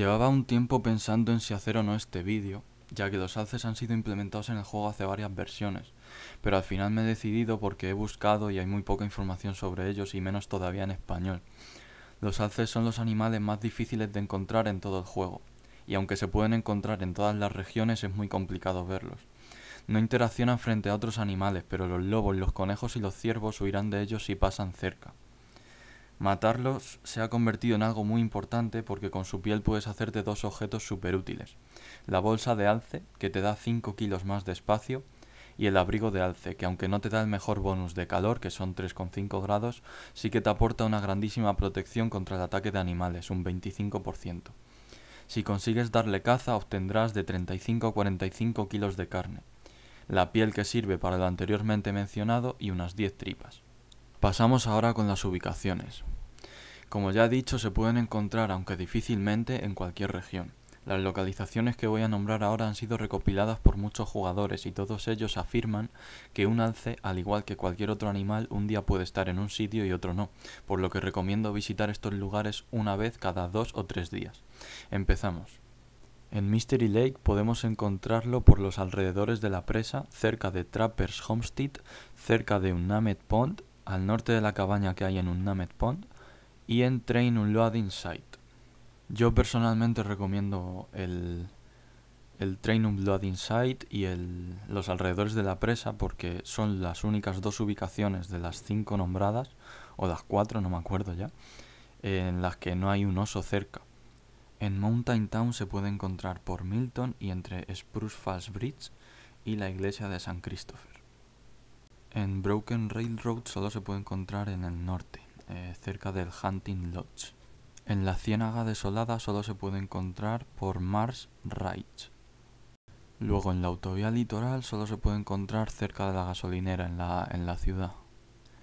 Llevaba un tiempo pensando en si hacer o no este vídeo, ya que los alces han sido implementados en el juego hace varias versiones, pero al final me he decidido porque he buscado y hay muy poca información sobre ellos y menos todavía en español. Los alces son los animales más difíciles de encontrar en todo el juego, y aunque se pueden encontrar en todas las regiones es muy complicado verlos. No interaccionan frente a otros animales, pero los lobos, los conejos y los ciervos huirán de ellos si pasan cerca. Matarlos se ha convertido en algo muy importante porque con su piel puedes hacerte dos objetos súper útiles. La bolsa de alce, que te da 5 kilos más de espacio, y el abrigo de alce, que aunque no te da el mejor bonus de calor, que son 3,5 grados, sí que te aporta una grandísima protección contra el ataque de animales, un 25%. Si consigues darle caza obtendrás de 35 a 45 kilos de carne, la piel que sirve para lo anteriormente mencionado y unas 10 tripas. Pasamos ahora con las ubicaciones. Como ya he dicho, se pueden encontrar, aunque difícilmente, en cualquier región. Las localizaciones que voy a nombrar ahora han sido recopiladas por muchos jugadores y todos ellos afirman que un alce, al igual que cualquier otro animal, un día puede estar en un sitio y otro no, por lo que recomiendo visitar estos lugares una vez cada dos o tres días. Empezamos. En Mystery Lake podemos encontrarlo por los alrededores de la presa, cerca de Trapper's Homestead, cerca de Unnamed Pond al norte de la cabaña que hay en Unnamed Pond y en Train Loading Site. Yo personalmente recomiendo el, el Train Unloading Site y los alrededores de la presa porque son las únicas dos ubicaciones de las cinco nombradas, o las cuatro, no me acuerdo ya, en las que no hay un oso cerca. En Mountain Town se puede encontrar por Milton y entre Spruce Falls Bridge y la iglesia de San Christopher. En Broken Railroad solo se puede encontrar en el norte, eh, cerca del Hunting Lodge. En la Ciénaga Desolada solo se puede encontrar por Mars Ridge. Luego en la autovía litoral solo se puede encontrar cerca de la gasolinera en la, ciudad.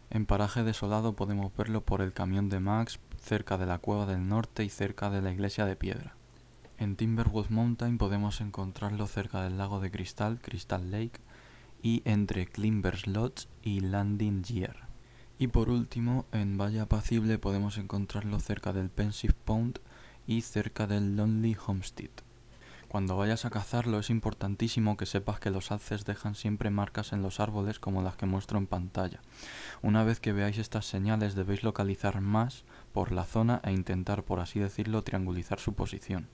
En Paraje Desolado podemos verlo por el camión de Max, cerca de la Cueva del Norte y cerca de la Iglesia de Piedra. En Timberwood Mountain podemos encontrarlo cerca del lago de Cristal, Crystal Lake, y entre Lodge y Landing Year. Y por último, en Valle Apacible podemos encontrarlo cerca del Pensive Pond y cerca del Lonely Homestead. Cuando vayas a cazarlo es importantísimo que sepas que los alces dejan siempre marcas en los árboles como las que muestro en pantalla. Una vez que veáis estas señales debéis localizar más por la zona e intentar, por así decirlo, triangulizar su posición.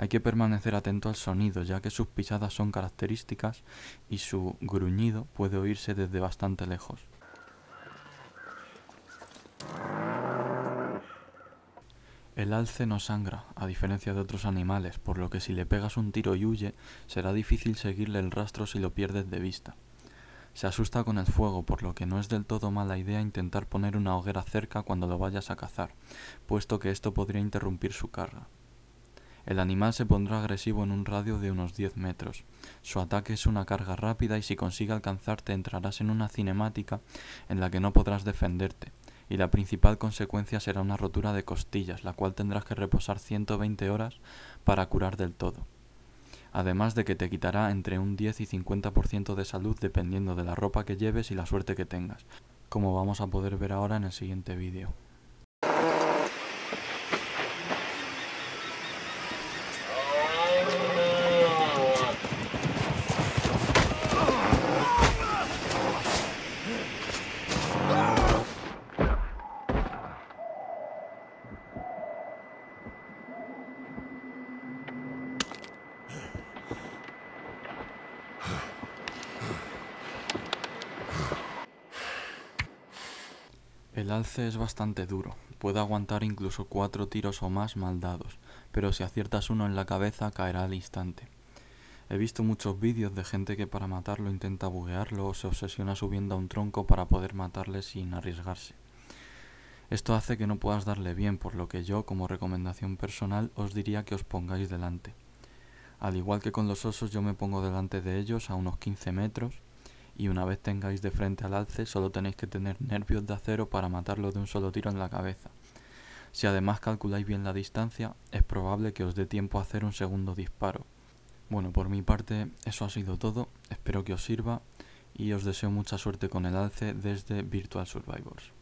Hay que permanecer atento al sonido, ya que sus pisadas son características y su gruñido puede oírse desde bastante lejos. El alce no sangra, a diferencia de otros animales, por lo que si le pegas un tiro y huye, será difícil seguirle el rastro si lo pierdes de vista. Se asusta con el fuego, por lo que no es del todo mala idea intentar poner una hoguera cerca cuando lo vayas a cazar, puesto que esto podría interrumpir su carga. El animal se pondrá agresivo en un radio de unos 10 metros. Su ataque es una carga rápida y si consigue alcanzarte entrarás en una cinemática en la que no podrás defenderte. Y la principal consecuencia será una rotura de costillas, la cual tendrás que reposar 120 horas para curar del todo. Además de que te quitará entre un 10 y 50% de salud dependiendo de la ropa que lleves y la suerte que tengas, como vamos a poder ver ahora en el siguiente vídeo. El alce es bastante duro, puede aguantar incluso cuatro tiros o más mal dados, pero si aciertas uno en la cabeza caerá al instante. He visto muchos vídeos de gente que para matarlo intenta buguearlo o se obsesiona subiendo a un tronco para poder matarle sin arriesgarse. Esto hace que no puedas darle bien, por lo que yo, como recomendación personal, os diría que os pongáis delante. Al igual que con los osos, yo me pongo delante de ellos a unos 15 metros y una vez tengáis de frente al alce solo tenéis que tener nervios de acero para matarlo de un solo tiro en la cabeza. Si además calculáis bien la distancia, es probable que os dé tiempo a hacer un segundo disparo. Bueno, por mi parte eso ha sido todo, espero que os sirva y os deseo mucha suerte con el alce desde Virtual Survivors.